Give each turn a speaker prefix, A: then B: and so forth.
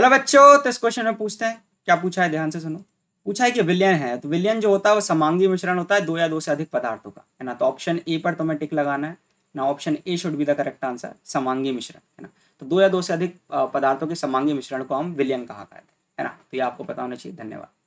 A: hello बच्चों तो इस क्वेश्चन में पूछते हैं क्या पूछा है ध्यान से सुनो पूछा है कि विलयन है तो विलयन जो होता है वो समांगी मिश्रण होता है दो या दो से अधिक पदार्थों का है ना तो ऑप्शन ए पर तुम्हें तो टिक लगाना है ना option A should be the correct answer समांगी मिश्रण है ना तो दो या दो से अधिक पदार्थों के समांगी मिश्रण को हम विलयन कहा करते हैं है ना तो ये आपको पता होना चाहिए धन्यवाद